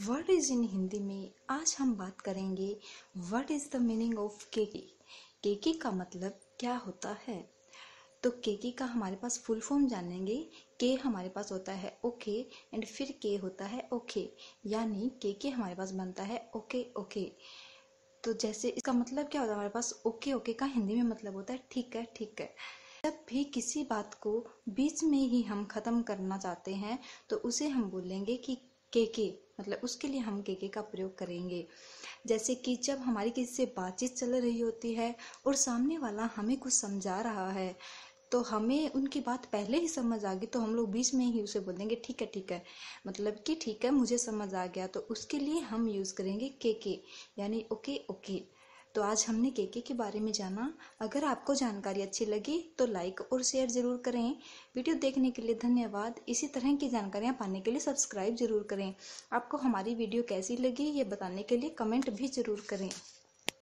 word is in Hindi में आज हम बात करेंगे what is the meaning of KK KK का मतलब क्या होता है तो केके का हमारे पास फुल फॉर्म जानेंगे के हमारे पास होता है ओके एंड फिर के होता है ओके यानी केके हमारे पास बनता है ओके ओके तो जैसे इसका मतलब क्या होता है हमारे पास ओके ओके का हिंदी में मतलब होता है ठीक है ठीक है जब भी किसी बात को बीच में ही हम ख़त्म करना चाहते हैं तो उसे हम बोलेंगे कि केके मतलब उसके लिए हम केके का प्रयोग करेंगे जैसे कि जब हमारी किसी से बातचीत चल रही होती है और सामने वाला हमें कुछ समझा रहा है तो हमें उनकी बात पहले ही समझ आ गई तो हम लोग बीच में ही उसे बोलेंगे ठीक है ठीक है मतलब कि ठीक है मुझे समझ आ गया तो उसके लिए हम यूज़ करेंगे के के यानी ओके ओके तो आज हमने केके के बारे में जाना अगर आपको जानकारी अच्छी लगी तो लाइक और शेयर ज़रूर करें वीडियो देखने के लिए धन्यवाद इसी तरह की जानकारियाँ पाने के लिए सब्सक्राइब ज़रूर करें आपको हमारी वीडियो कैसी लगी ये बताने के लिए कमेंट भी ज़रूर करें